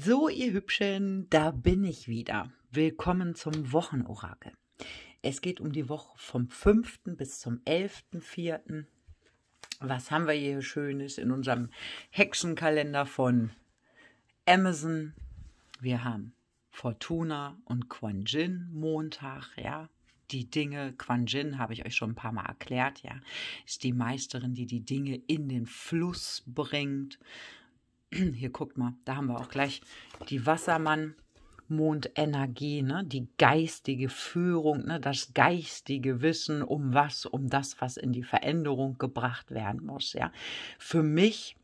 So, ihr Hübschen, da bin ich wieder. Willkommen zum Wochenorakel. Es geht um die Woche vom 5. bis zum 11.4. Was haben wir hier Schönes in unserem Hexenkalender von Amazon? Wir haben Fortuna und Quan Jin Montag, ja, die Dinge, Quan Jin habe ich euch schon ein paar Mal erklärt, ja, ist die Meisterin, die die Dinge in den Fluss bringt. Hier guckt mal, da haben wir auch gleich die Wassermann. Mondenergie, ne? die geistige Führung, ne? das geistige Wissen um was, um das, was in die Veränderung gebracht werden muss. Ja? Für mich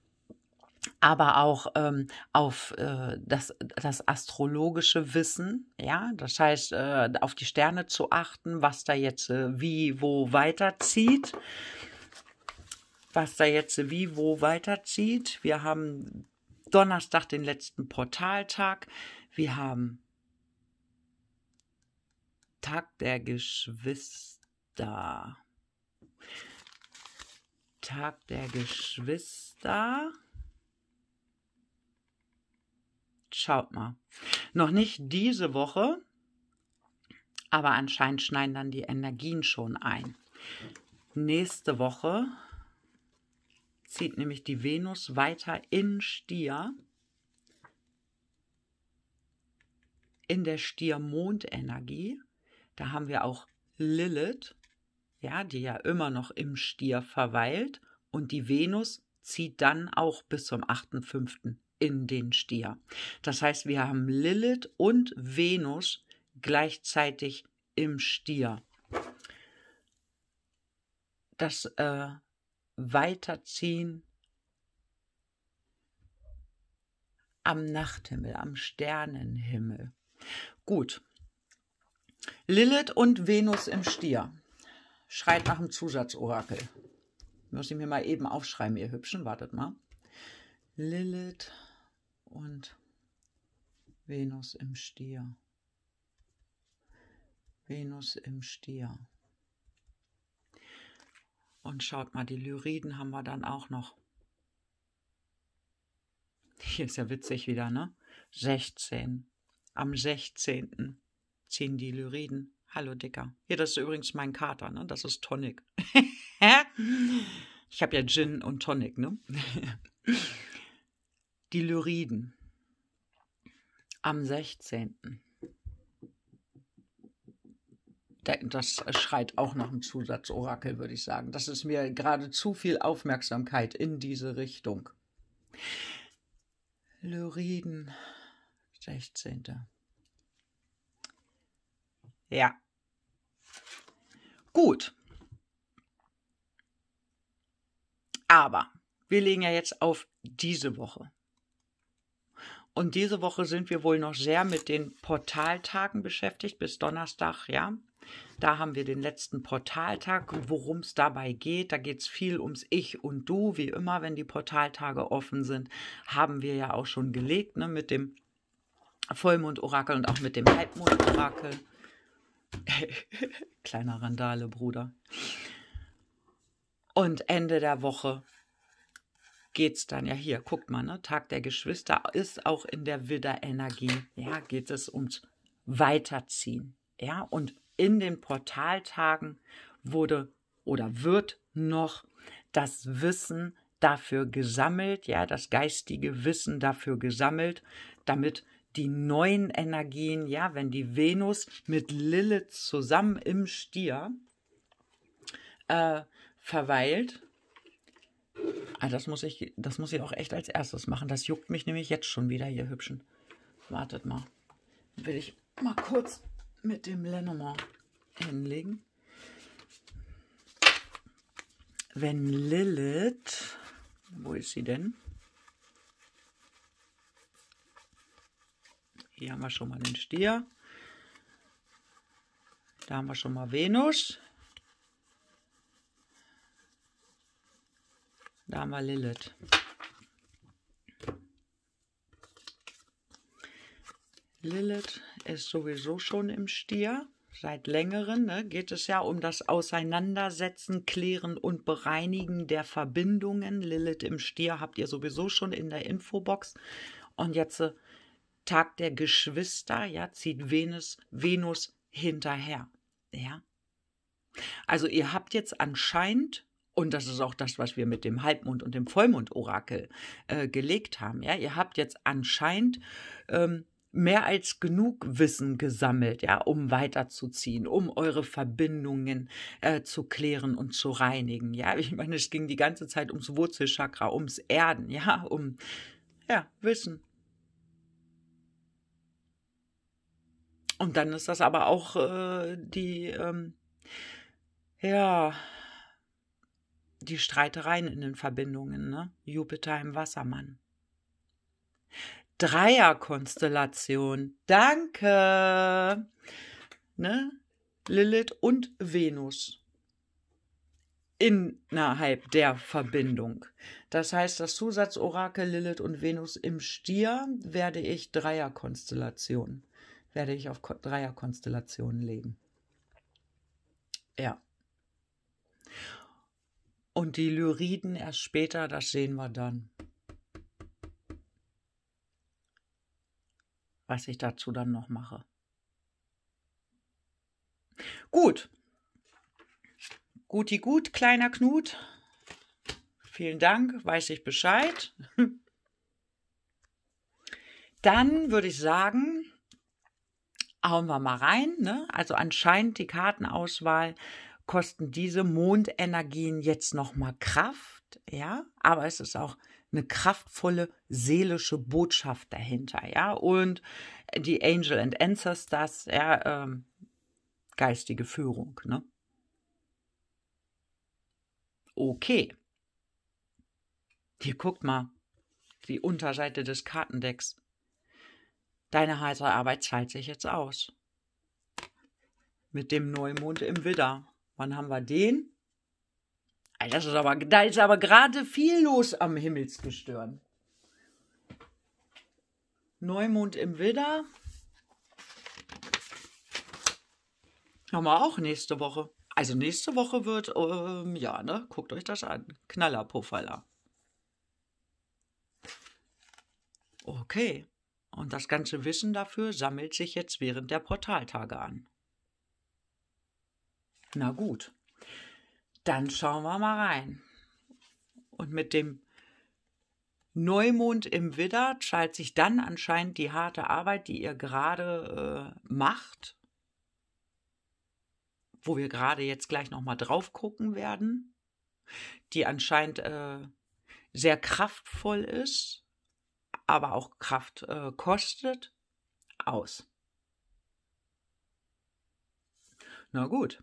aber auch ähm, auf äh, das, das astrologische Wissen, ja, das heißt, äh, auf die Sterne zu achten, was da jetzt äh, wie, wo weiterzieht was da jetzt wie wo weiterzieht. Wir haben Donnerstag den letzten Portaltag. Wir haben Tag der Geschwister. Tag der Geschwister. Schaut mal. Noch nicht diese Woche, aber anscheinend schneiden dann die Energien schon ein. Nächste Woche zieht nämlich die Venus weiter in Stier, in der Stier-Mond-Energie. Da haben wir auch Lilith, ja, die ja immer noch im Stier verweilt. Und die Venus zieht dann auch bis zum 8.5. in den Stier. Das heißt, wir haben Lilith und Venus gleichzeitig im Stier. Das äh, weiterziehen. Am Nachthimmel, am Sternenhimmel. Gut. Lilith und Venus im Stier. Schreit nach dem Zusatzorakel. Muss ich mir mal eben aufschreiben, ihr Hübschen. Wartet mal. Lilith und Venus im Stier. Venus im Stier. Und schaut mal, die Lyriden haben wir dann auch noch. Hier ist ja witzig wieder, ne? 16. Am 16. ziehen die Lyriden. Hallo, Dicker. Hier, das ist übrigens mein Kater, ne? Das ist Tonic. ich habe ja Gin und Tonic, ne? die Lyriden. Am 16 das schreit auch nach einem Zusatzorakel, würde ich sagen. Das ist mir gerade zu viel Aufmerksamkeit in diese Richtung. Lyriden, 16. Ja. Gut. Aber wir legen ja jetzt auf diese Woche. Und diese Woche sind wir wohl noch sehr mit den Portaltagen beschäftigt, bis Donnerstag, ja. Da haben wir den letzten Portaltag worum es dabei geht. Da geht es viel ums Ich und Du. Wie immer, wenn die Portaltage offen sind, haben wir ja auch schon gelegt ne, mit dem Vollmond-Orakel und auch mit dem Halbmond-Orakel. Kleiner Randale, Bruder. Und Ende der Woche geht es dann ja hier, guckt mal, ne? Tag der Geschwister ist auch in der Widder-Energie. Ja, geht es ums Weiterziehen. Ja, und in den Portaltagen wurde oder wird noch das Wissen dafür gesammelt, ja, das geistige Wissen dafür gesammelt, damit die neuen Energien, ja, wenn die Venus mit Lilith zusammen im Stier äh, verweilt, ah, das muss ich, das muss ich auch echt als erstes machen. Das juckt mich nämlich jetzt schon wieder ihr hübschen. Wartet mal, will ich mal kurz mit dem Lenormand hinlegen. Wenn Lilith, wo ist sie denn? Hier haben wir schon mal den Stier. Da haben wir schon mal Venus. Da haben wir Lilith. Lilith ist sowieso schon im Stier. Seit längerem ne, geht es ja um das Auseinandersetzen, Klären und Bereinigen der Verbindungen. Lilith im Stier habt ihr sowieso schon in der Infobox. Und jetzt äh, Tag der Geschwister, ja, zieht Venus, Venus hinterher. Ja. Also ihr habt jetzt anscheinend und das ist auch das, was wir mit dem Halbmond und dem Vollmond-Orakel äh, gelegt haben. Ja, ihr habt jetzt anscheinend ähm, mehr als genug Wissen gesammelt, ja, um weiterzuziehen, um eure Verbindungen äh, zu klären und zu reinigen. Ja, ich meine, es ging die ganze Zeit ums Wurzelchakra, ums Erden, ja, um ja, Wissen. Und dann ist das aber auch äh, die, ähm, ja, die Streitereien in den Verbindungen, ne? Jupiter im Wassermann. Dreierkonstellation. Danke. Ne? Lilith und Venus innerhalb der Verbindung. Das heißt, das Zusatzorakel Lilith und Venus im Stier werde ich Dreierkonstellation, werde ich auf Dreierkonstellationen legen. Ja. Und die Lyriden erst später, das sehen wir dann. was ich dazu dann noch mache. Gut. Guti gut, kleiner Knut. Vielen Dank, weiß ich Bescheid. Dann würde ich sagen, hauen wir mal rein. Ne? Also anscheinend die Kartenauswahl kosten diese Mondenergien jetzt nochmal Kraft. Ja, aber es ist auch eine kraftvolle seelische Botschaft dahinter, ja. Und die Angel and Ancestors, ja, ähm, geistige Führung, ne? Okay. Hier guckt mal, die Unterseite des Kartendecks. Deine heiße Arbeit zahlt sich jetzt aus. Mit dem Neumond im Widder. Wann haben wir den? Das ist aber, da ist aber gerade viel los am Himmelsgestirn. Neumond im Widder. Haben wir auch nächste Woche. Also nächste Woche wird, ähm, ja, ne? Guckt euch das an. Knaller Okay. Und das ganze Wissen dafür sammelt sich jetzt während der Portaltage an. Na gut. Dann schauen wir mal rein. Und mit dem Neumond im Widder schaltet sich dann anscheinend die harte Arbeit, die ihr gerade äh, macht, wo wir gerade jetzt gleich nochmal drauf gucken werden, die anscheinend äh, sehr kraftvoll ist, aber auch Kraft äh, kostet, aus. Na gut,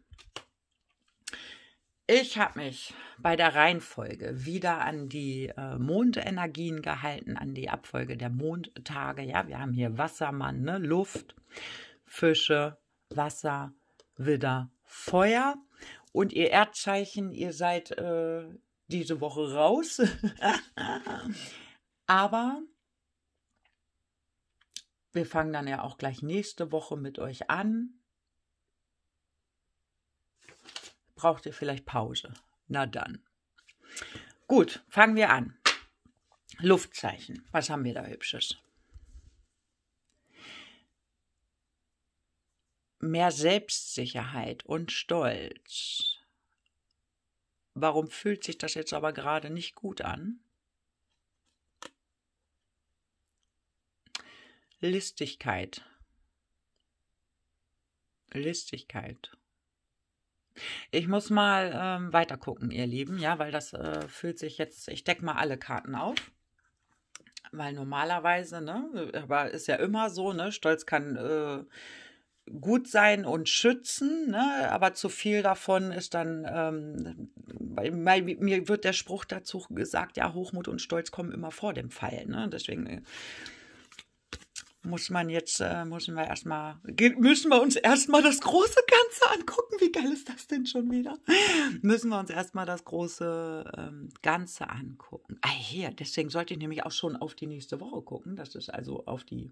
ich habe mich bei der Reihenfolge wieder an die äh, Mondenergien gehalten, an die Abfolge der Mondtage. Ja, wir haben hier Wassermann, ne? Luft, Fische, Wasser, Widder, Feuer. Und ihr Erdzeichen, ihr seid äh, diese Woche raus. Aber wir fangen dann ja auch gleich nächste Woche mit euch an. Braucht ihr vielleicht Pause? Na dann. Gut, fangen wir an. Luftzeichen. Was haben wir da Hübsches? Mehr Selbstsicherheit und Stolz. Warum fühlt sich das jetzt aber gerade nicht gut an? Listigkeit. Listigkeit. Ich muss mal ähm, weiter gucken, ihr Lieben, ja, weil das äh, fühlt sich jetzt, ich decke mal alle Karten auf. Weil normalerweise, ne, aber ist ja immer so, ne, Stolz kann äh, gut sein und schützen, ne, aber zu viel davon ist dann, ähm, weil, weil mir wird der Spruch dazu gesagt, ja, Hochmut und Stolz kommen immer vor dem Fall, ne, deswegen äh, muss man jetzt, äh, müssen wir erstmal, müssen wir uns erstmal das große Ganze angucken. Wie geil ist das denn schon wieder? müssen wir uns erstmal das große ähm, Ganze angucken. Ah, hier, deswegen sollte ich nämlich auch schon auf die nächste Woche gucken. Das ist also auf die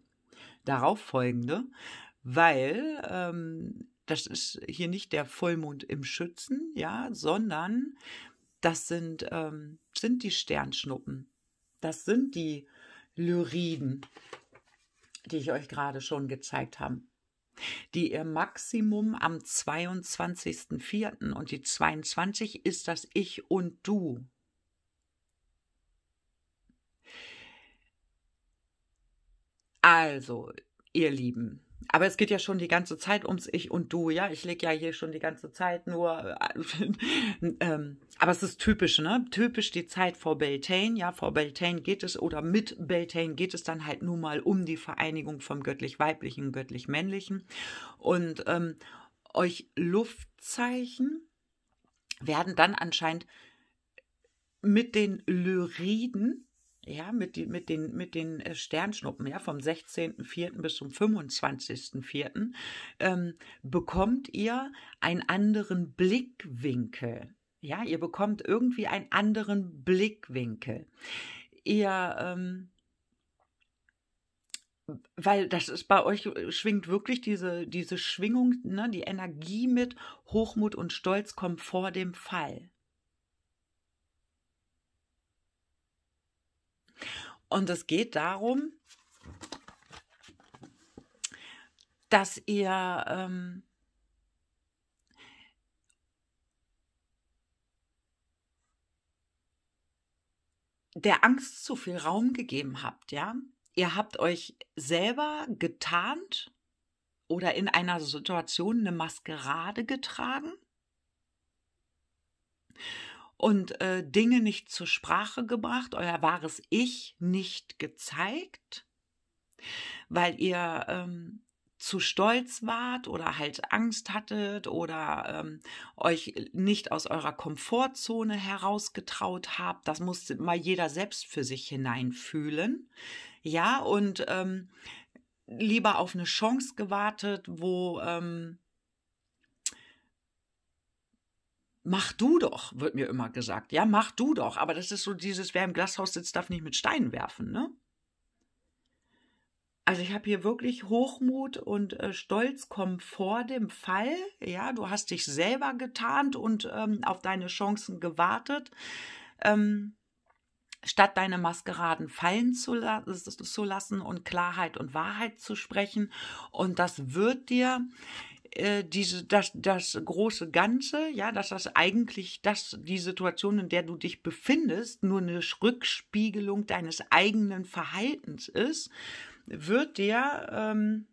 darauffolgende, weil ähm, das ist hier nicht der Vollmond im Schützen, ja, sondern das sind, ähm, sind die Sternschnuppen. Das sind die Lyriden die ich euch gerade schon gezeigt habe, die ihr äh, Maximum am 22.04. und die 22 ist das Ich und Du. Also, ihr Lieben, aber es geht ja schon die ganze Zeit ums Ich und Du, ja. Ich lege ja hier schon die ganze Zeit nur. Äh, ähm, aber es ist typisch, ne? Typisch die Zeit vor Beltane, ja. Vor Beltane geht es oder mit Beltane geht es dann halt nun mal um die Vereinigung vom göttlich-weiblichen, und göttlich-männlichen. Und ähm, euch Luftzeichen werden dann anscheinend mit den Lyriden ja, mit, die, mit den, mit den äh, Sternschnuppen, ja, vom 16.04. bis zum 25.04. Ähm, bekommt ihr einen anderen Blickwinkel. Ja, ihr bekommt irgendwie einen anderen Blickwinkel. Ihr, ähm, weil das ist bei euch äh, schwingt wirklich diese diese Schwingung, ne, die Energie mit Hochmut und Stolz kommt vor dem Fall. Und es geht darum, dass ihr ähm, der Angst zu viel Raum gegeben habt, ja? Ihr habt euch selber getarnt oder in einer Situation eine Maskerade getragen und äh, Dinge nicht zur Sprache gebracht, euer wahres Ich nicht gezeigt, weil ihr ähm, zu stolz wart oder halt Angst hattet oder ähm, euch nicht aus eurer Komfortzone herausgetraut habt. Das muss mal jeder selbst für sich hineinfühlen. Ja, und ähm, lieber auf eine Chance gewartet, wo ähm, mach du doch, wird mir immer gesagt. Ja, mach du doch. Aber das ist so dieses, wer im Glashaus sitzt, darf nicht mit Steinen werfen, ne? Also ich habe hier wirklich Hochmut und äh, Stolz kommen vor dem Fall. Ja, du hast dich selber getarnt und ähm, auf deine Chancen gewartet. Ähm, statt deine Maskeraden fallen zu, la zu, lassen und Klarheit und Wahrheit zu sprechen. Und das wird dir äh, diese, das, das große Ganze, ja, dass das eigentlich das, die Situation, in der du dich befindest, nur eine Rückspiegelung deines eigenen Verhaltens ist, wird dir ähm,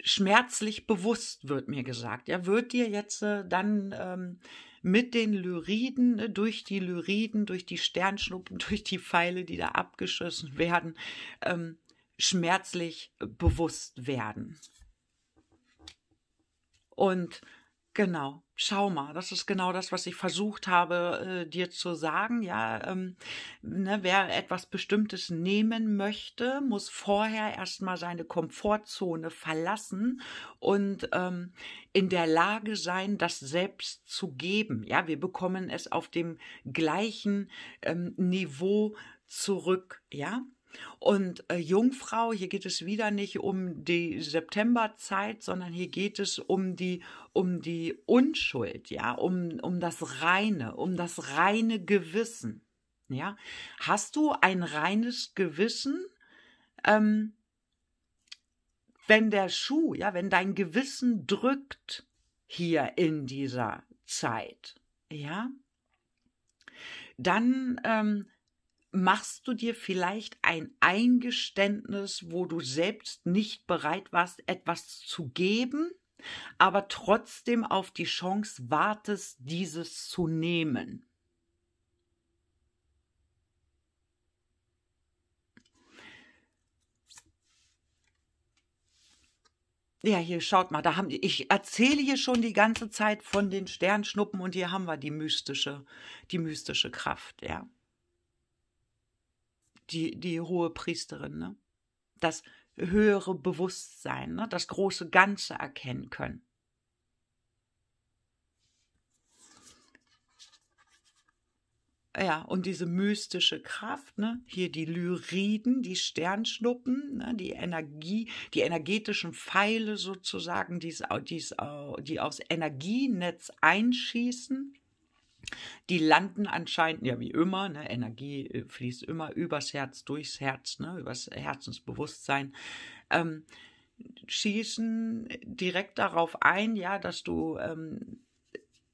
schmerzlich bewusst, wird mir gesagt. Er ja, wird dir jetzt äh, dann ähm, mit den Lyriden, äh, durch die Lyriden, durch die Sternschnuppen, durch die Pfeile, die da abgeschossen werden, ähm, schmerzlich äh, bewusst werden. Und genau, schau mal, das ist genau das, was ich versucht habe, äh, dir zu sagen. Ja, ähm, ne, wer etwas Bestimmtes nehmen möchte, muss vorher erstmal seine Komfortzone verlassen und ähm, in der Lage sein, das selbst zu geben. Ja, wir bekommen es auf dem gleichen ähm, Niveau zurück. Ja, und äh, Jungfrau, hier geht es wieder nicht um die Septemberzeit, sondern hier geht es um die, um die Unschuld, ja, um, um das Reine, um das reine Gewissen. Ja, hast du ein reines Gewissen? Ähm, wenn der Schuh, ja, wenn dein Gewissen drückt hier in dieser Zeit, ja, dann ähm, machst du dir vielleicht ein Eingeständnis, wo du selbst nicht bereit warst, etwas zu geben, aber trotzdem auf die Chance wartest, dieses zu nehmen. Ja, hier schaut mal, da haben die, ich erzähle hier schon die ganze Zeit von den Sternschnuppen und hier haben wir die mystische, die mystische Kraft, ja die, die hohe Priesterin, ne? Das höhere Bewusstsein, ne? das große Ganze erkennen können. Ja, und diese mystische Kraft, ne? hier die Lyriden, die Sternschnuppen, ne? die Energie, die energetischen Pfeile sozusagen, die, die aus Energienetz einschießen, die landen anscheinend, ja wie immer, ne, Energie äh, fließt immer übers Herz, durchs Herz, ne, übers Herzensbewusstsein. Ähm, schießen direkt darauf ein, ja, dass du ähm,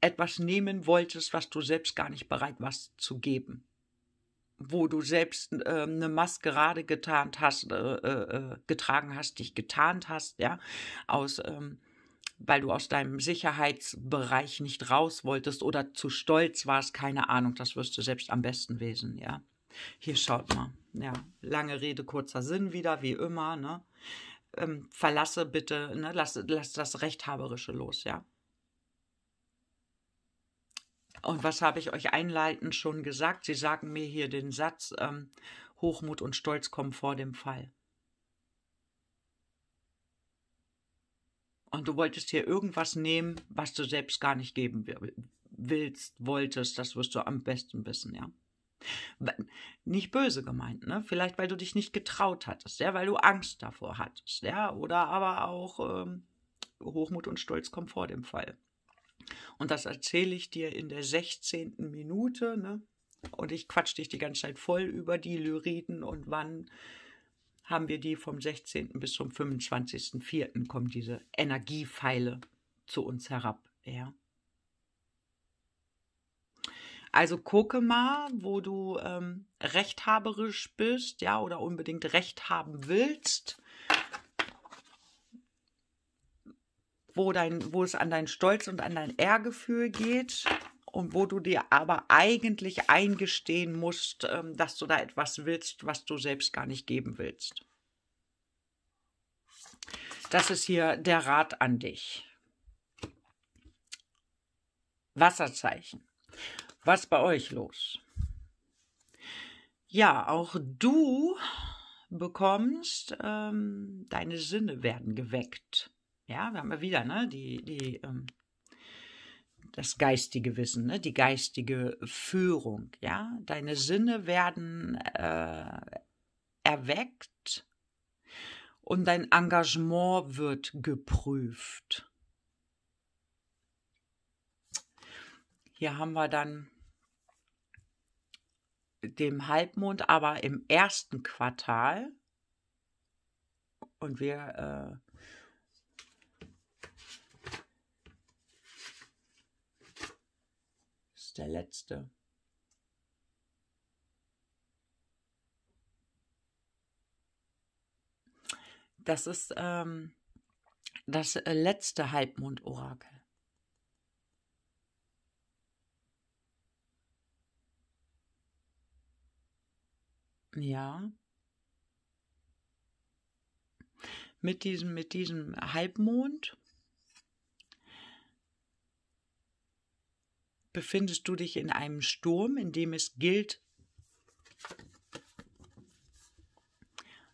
etwas nehmen wolltest, was du selbst gar nicht bereit warst zu geben. Wo du selbst äh, eine Maskerade getarnt hast, äh, äh, getragen hast, dich getarnt hast, ja, aus ähm, weil du aus deinem Sicherheitsbereich nicht raus wolltest oder zu stolz warst, keine Ahnung, das wirst du selbst am besten wissen, ja. Hier schaut mal, ja, lange Rede, kurzer Sinn wieder, wie immer, ne. Ähm, verlasse bitte, ne, lass, lass das Rechthaberische los, ja. Und was habe ich euch einleitend schon gesagt? Sie sagen mir hier den Satz, ähm, Hochmut und Stolz kommen vor dem Fall. und du wolltest hier irgendwas nehmen, was du selbst gar nicht geben willst, wolltest, das wirst du am besten wissen, ja. Nicht böse gemeint, ne? Vielleicht, weil du dich nicht getraut hattest, ja, weil du Angst davor hattest, ja, oder aber auch ähm, Hochmut und Stolz kommen vor dem Fall. Und das erzähle ich dir in der 16. Minute, ne? Und ich quatsch dich die ganze Zeit voll über die Lyriden und wann haben wir die vom 16. bis zum 25.04. kommen diese Energiepfeile zu uns herab. Ja. Also gucke mal, wo du ähm, rechthaberisch bist, ja, oder unbedingt Recht haben willst, wo, dein, wo es an dein Stolz und an dein Ehrgefühl geht und wo du dir aber eigentlich eingestehen musst, ähm, dass du da etwas willst, was du selbst gar nicht geben willst. Das ist hier der Rat an dich. Wasserzeichen. Was bei euch los? Ja, auch du bekommst, ähm, deine Sinne werden geweckt. Ja, wir haben ja wieder ne, die, die ähm, das geistige Wissen, ne? die geistige Führung. Ja, deine Sinne werden äh, erweckt und dein Engagement wird geprüft. Hier haben wir dann dem Halbmond aber im ersten Quartal und wir äh, der letzte. Das ist ähm, das äh, letzte Halbmond-Orakel. Ja. Mit diesem, mit diesem Halbmond befindest du dich in einem Sturm, in dem es gilt,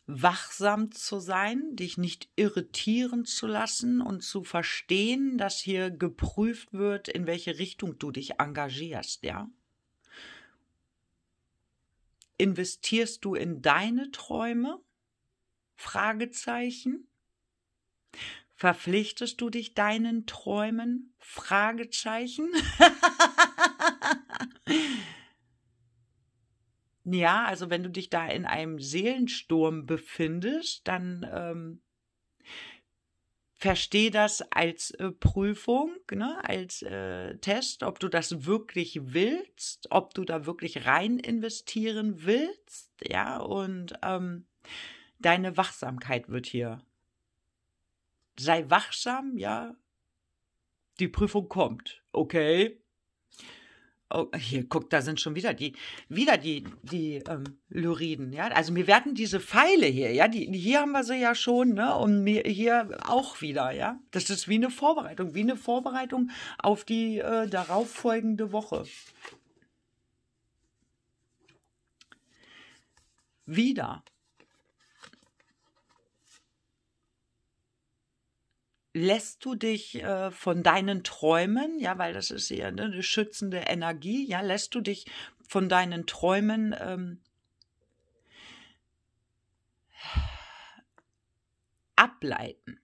wachsam zu sein, dich nicht irritieren zu lassen und zu verstehen, dass hier geprüft wird, in welche Richtung du dich engagierst, ja? Investierst du in deine Träume? Fragezeichen. Verpflichtest du dich deinen Träumen? Fragezeichen. ja, also wenn du dich da in einem Seelensturm befindest, dann ähm, verstehe das als äh, Prüfung, ne, als äh, Test, ob du das wirklich willst, ob du da wirklich rein investieren willst, ja, und ähm, deine Wachsamkeit wird hier. Sei wachsam, ja. Die Prüfung kommt, okay? Oh, hier, guck, da sind schon wieder die, wieder die, die ähm, Lyriden, ja. Also wir werden diese Pfeile hier, ja, die, hier haben wir sie ja schon, ne? Und hier auch wieder, ja. Das ist wie eine Vorbereitung, wie eine Vorbereitung auf die äh, darauffolgende Woche. Wieder lässt du dich äh, von deinen Träumen, ja, weil das ist ja ne, eine schützende Energie, ja, lässt du dich von deinen Träumen ähm, ableiten.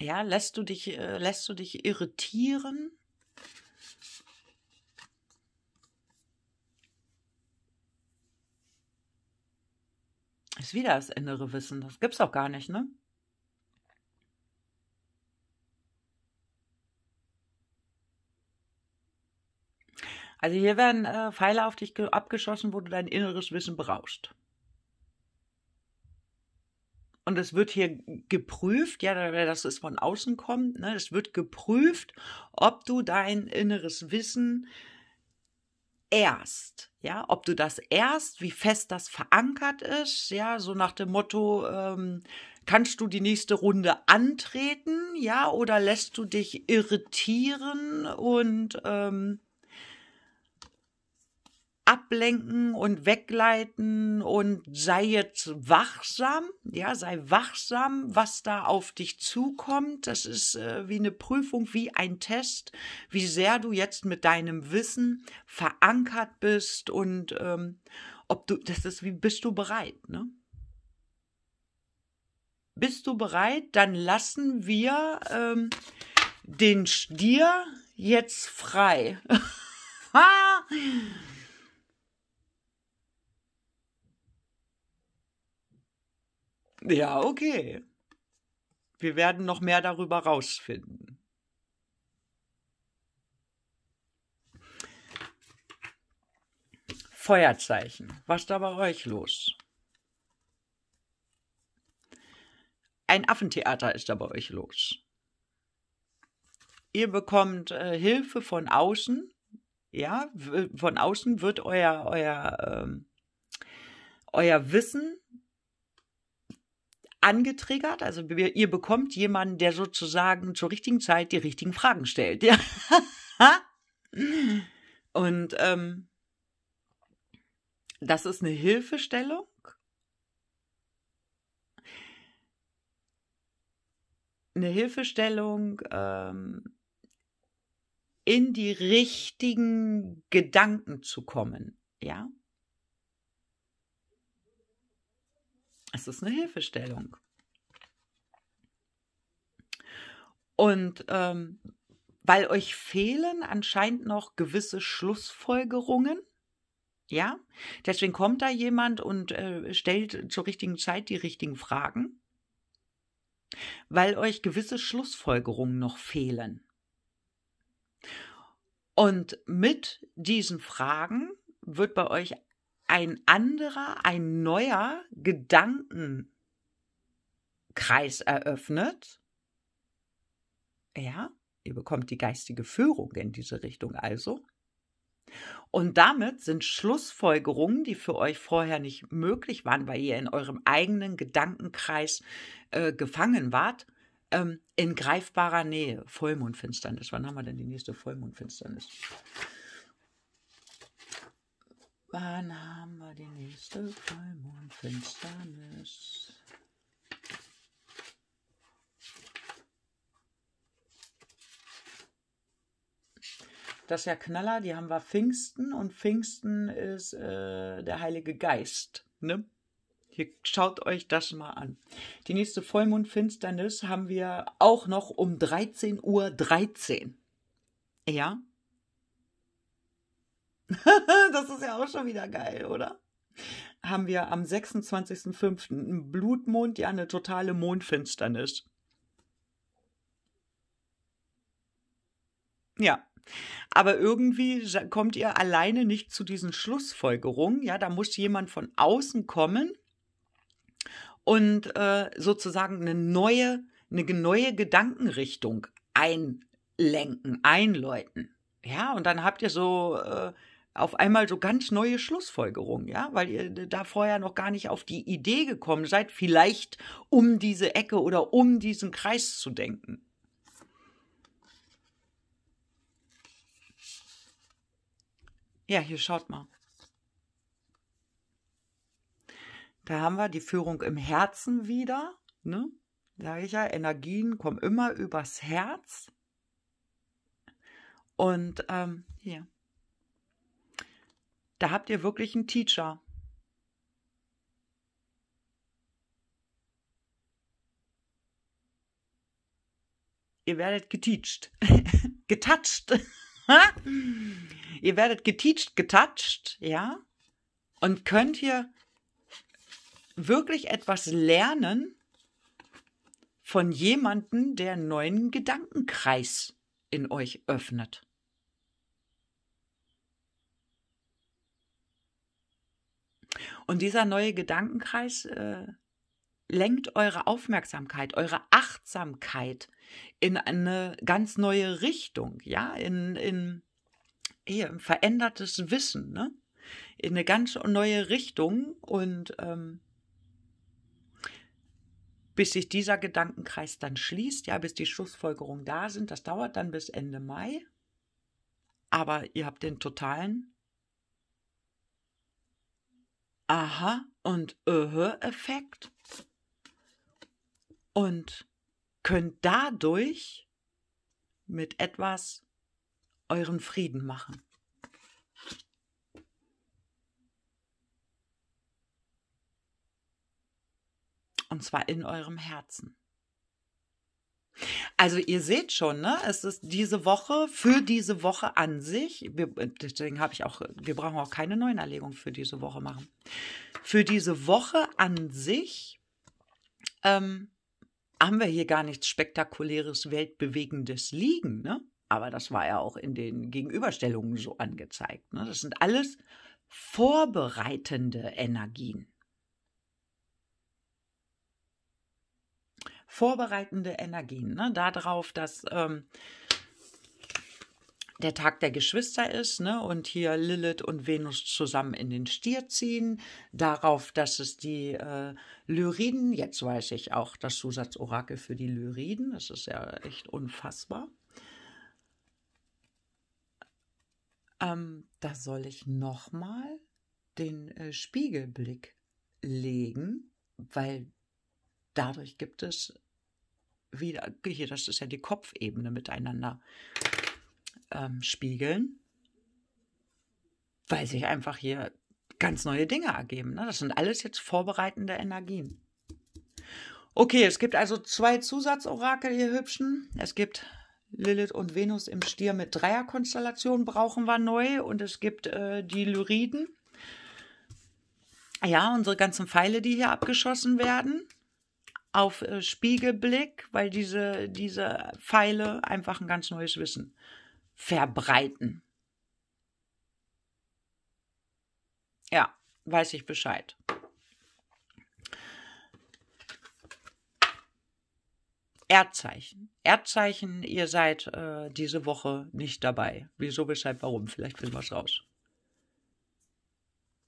Ja, lässt du dich, äh, lässt du dich irritieren Ist wieder das innere Wissen. Das gibt's auch gar nicht, ne? Also hier werden äh, Pfeile auf dich abgeschossen, wo du dein inneres Wissen brauchst. Und es wird hier geprüft, ja, dass es von außen kommt, ne? es wird geprüft, ob du dein inneres Wissen äh, erst. Ja, ob du das erst, wie fest das verankert ist, ja, so nach dem Motto, ähm, kannst du die nächste Runde antreten, ja, oder lässt du dich irritieren und ähm, ablenken und wegleiten und sei jetzt wachsam, ja, sei wachsam, was da auf dich zukommt. Das ist äh, wie eine Prüfung, wie ein Test, wie sehr du jetzt mit deinem Wissen verankert bist und ähm, ob du, das ist wie, bist du bereit, ne? Bist du bereit? Dann lassen wir ähm, den Stier jetzt frei. Ja, okay. Wir werden noch mehr darüber rausfinden. Feuerzeichen. Was ist da bei euch los? Ein Affentheater ist da bei euch los. Ihr bekommt äh, Hilfe von außen. Ja, von außen wird euer, euer, ähm, euer Wissen angetriggert. Also ihr bekommt jemanden, der sozusagen zur richtigen Zeit die richtigen Fragen stellt. Ja. Und ähm, das ist eine Hilfestellung. Eine Hilfestellung ähm, in die richtigen Gedanken zu kommen. Ja. Es ist eine Hilfestellung. Und ähm, weil euch fehlen anscheinend noch gewisse Schlussfolgerungen, ja, deswegen kommt da jemand und äh, stellt zur richtigen Zeit die richtigen Fragen, weil euch gewisse Schlussfolgerungen noch fehlen. Und mit diesen Fragen wird bei euch ein anderer, ein neuer Gedankenkreis eröffnet. Ja, ihr bekommt die geistige Führung in diese Richtung also. Und damit sind Schlussfolgerungen, die für euch vorher nicht möglich waren, weil ihr in eurem eigenen Gedankenkreis äh, gefangen wart, ähm, in greifbarer Nähe. Vollmondfinsternis. Wann haben wir denn die nächste Vollmondfinsternis? Wann haben wir die nächste Vollmondfinsternis? Das ist ja Knaller, die haben wir Pfingsten und Pfingsten ist äh, der Heilige Geist. Ne? Hier schaut euch das mal an. Die nächste Vollmondfinsternis haben wir auch noch um 13.13 .13 Uhr. Ja, das ist ja auch schon wieder geil, oder? Haben wir am 26.05. einen Blutmond, ja eine totale Mondfinsternis. Ja. Aber irgendwie kommt ihr alleine nicht zu diesen Schlussfolgerungen. Ja, da muss jemand von außen kommen und äh, sozusagen eine neue, eine neue Gedankenrichtung einlenken, einläuten. Ja, und dann habt ihr so äh, auf einmal so ganz neue Schlussfolgerungen, ja, weil ihr da vorher noch gar nicht auf die Idee gekommen seid, vielleicht um diese Ecke oder um diesen Kreis zu denken. Ja, hier schaut mal. Da haben wir die Führung im Herzen wieder, ne? Sage ich ja, Energien kommen immer übers Herz. Und ähm, hier. Da habt ihr wirklich einen Teacher. Ihr werdet geteacht. getatscht. ihr werdet geteacht, getatscht, ja? Und könnt hier wirklich etwas lernen von jemandem, der einen neuen Gedankenkreis in euch öffnet. Und dieser neue Gedankenkreis äh, lenkt eure Aufmerksamkeit, eure Achtsamkeit in eine ganz neue Richtung, ja, in, in hier, verändertes Wissen, ne? in eine ganz neue Richtung und ähm, bis sich dieser Gedankenkreis dann schließt, ja, bis die Schlussfolgerungen da sind, das dauert dann bis Ende Mai. Aber ihr habt den totalen Aha und Öhe-Effekt und könnt dadurch mit etwas euren Frieden machen. Und zwar in eurem Herzen. Also ihr seht schon, ne? Es ist diese Woche für diese Woche an sich. Wir, deswegen habe ich auch, wir brauchen auch keine Neunerlegung für diese Woche machen. Für diese Woche an sich ähm, haben wir hier gar nichts spektakuläres, weltbewegendes liegen, ne? Aber das war ja auch in den Gegenüberstellungen so angezeigt. Ne? Das sind alles vorbereitende Energien. vorbereitende Energien. Ne? Darauf, dass ähm, der Tag der Geschwister ist ne? und hier Lilith und Venus zusammen in den Stier ziehen. Darauf, dass es die äh, Lyriden, jetzt weiß ich auch das Zusatzorakel für die Lyriden, das ist ja echt unfassbar. Ähm, da soll ich nochmal den äh, Spiegelblick legen, weil dadurch gibt es wieder, hier, das ist ja die Kopfebene miteinander ähm, spiegeln, weil sich einfach hier ganz neue Dinge ergeben. Ne? Das sind alles jetzt vorbereitende Energien. Okay, es gibt also zwei Zusatzorakel, hier Hübschen. Es gibt Lilith und Venus im Stier mit Dreierkonstellation, brauchen wir neu. Und es gibt äh, die Lyriden. Ja, unsere ganzen Pfeile, die hier abgeschossen werden auf äh, Spiegelblick, weil diese, diese Pfeile einfach ein ganz neues Wissen verbreiten. Ja, weiß ich Bescheid. Erdzeichen. Erdzeichen, ihr seid äh, diese Woche nicht dabei. Wieso, weshalb, warum? Vielleicht finden wir es raus.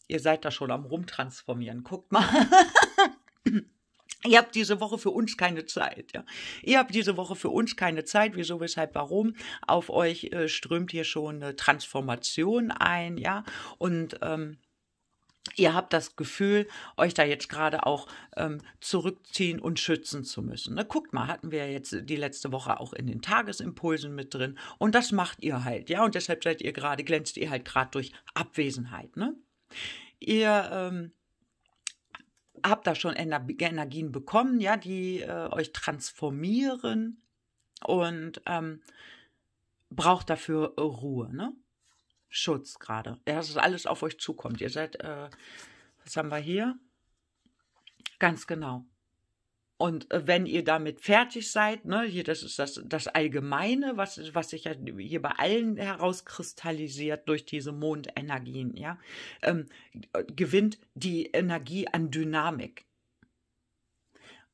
Ihr seid da schon am Rumtransformieren. Guckt mal. Ihr habt diese Woche für uns keine Zeit. Ja. Ihr habt diese Woche für uns keine Zeit. Wieso, weshalb, warum? Auf euch äh, strömt hier schon eine Transformation ein, ja. Und ähm, ihr habt das Gefühl, euch da jetzt gerade auch ähm, zurückziehen und schützen zu müssen. Ne? Guckt mal, hatten wir jetzt die letzte Woche auch in den Tagesimpulsen mit drin. Und das macht ihr halt, ja. Und deshalb seid ihr gerade, glänzt ihr halt gerade durch Abwesenheit, ne? Ihr ähm, habt da schon Energien bekommen, ja, die äh, euch transformieren und ähm, braucht dafür äh, Ruhe, ne? Schutz gerade. Ja, dass alles auf euch zukommt. Ihr seid, äh, was haben wir hier? Ganz genau. Und äh, wenn ihr damit fertig seid, ne, hier, das ist das, das Allgemeine, was, was sich ja hier bei allen herauskristallisiert durch diese Mondenergien, ja, ähm, gewinnt die Energie an Dynamik.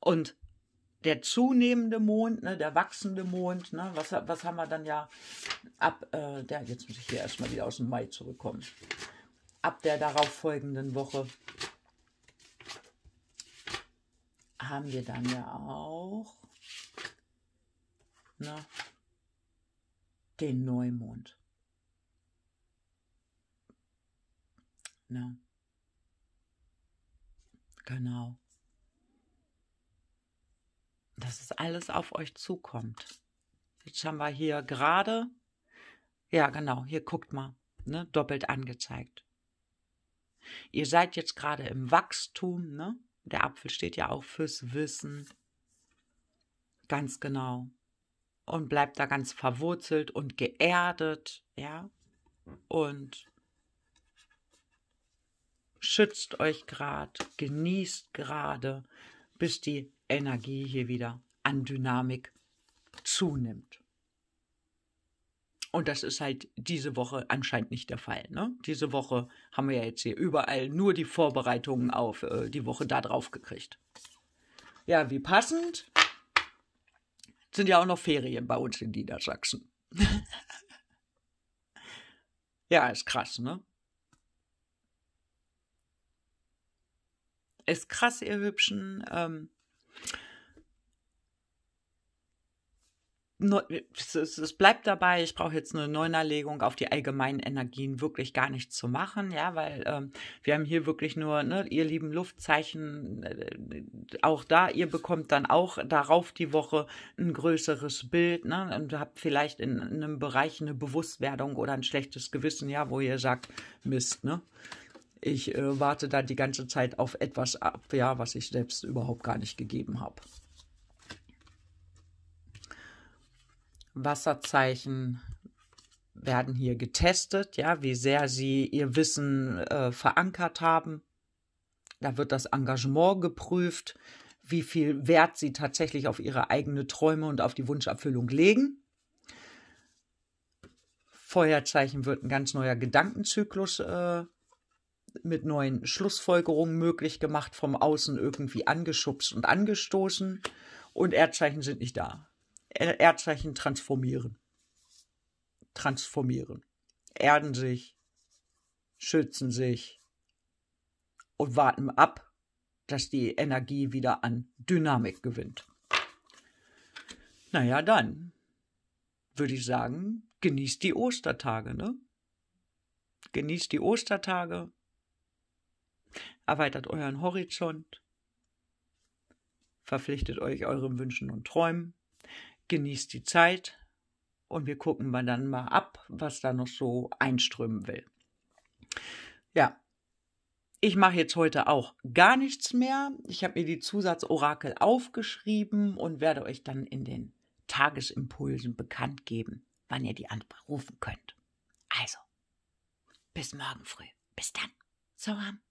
Und der zunehmende Mond, ne, der wachsende Mond, ne, was, was haben wir dann ja ab, äh, der, jetzt muss ich hier erstmal wieder aus dem Mai zurückkommen, ab der darauffolgenden Woche haben wir dann ja auch ne, den Neumond. Ne? Genau. Dass es alles auf euch zukommt. Jetzt haben wir hier gerade, ja genau, hier guckt mal, ne, doppelt angezeigt. Ihr seid jetzt gerade im Wachstum, ne? Der Apfel steht ja auch fürs Wissen. Ganz genau. Und bleibt da ganz verwurzelt und geerdet, ja. Und schützt euch gerade, genießt gerade, bis die Energie hier wieder an Dynamik zunimmt. Und das ist halt diese Woche anscheinend nicht der Fall. Ne? Diese Woche haben wir ja jetzt hier überall nur die Vorbereitungen auf äh, die Woche da drauf gekriegt. Ja, wie passend. Sind ja auch noch Ferien bei uns in Niedersachsen. ja, ist krass, ne? Ist krass, ihr Hübschen. Ähm, es bleibt dabei, ich brauche jetzt eine Neunerlegung auf die allgemeinen Energien wirklich gar nicht zu machen, ja, weil ähm, wir haben hier wirklich nur, ne, ihr lieben Luftzeichen, äh, auch da, ihr bekommt dann auch darauf die Woche ein größeres Bild, ne, und habt vielleicht in, in einem Bereich eine Bewusstwerdung oder ein schlechtes Gewissen, ja, wo ihr sagt, Mist, ne, ich äh, warte da die ganze Zeit auf etwas ab, ja, was ich selbst überhaupt gar nicht gegeben habe. Wasserzeichen werden hier getestet, ja, wie sehr sie ihr Wissen äh, verankert haben. Da wird das Engagement geprüft, wie viel Wert sie tatsächlich auf ihre eigene Träume und auf die Wunscherfüllung legen. Feuerzeichen wird ein ganz neuer Gedankenzyklus äh, mit neuen Schlussfolgerungen möglich gemacht, vom Außen irgendwie angeschubst und angestoßen. Und Erdzeichen sind nicht da. Erdzeichen transformieren. Transformieren. Erden sich, schützen sich und warten ab, dass die Energie wieder an Dynamik gewinnt. Naja, dann würde ich sagen, genießt die Ostertage, ne? Genießt die Ostertage, erweitert euren Horizont, verpflichtet euch euren Wünschen und Träumen genießt die Zeit und wir gucken mal dann mal ab, was da noch so einströmen will. Ja, ich mache jetzt heute auch gar nichts mehr. Ich habe mir die Zusatzorakel aufgeschrieben und werde euch dann in den Tagesimpulsen bekannt geben, wann ihr die anrufen könnt. Also, bis morgen früh. Bis dann. So haben.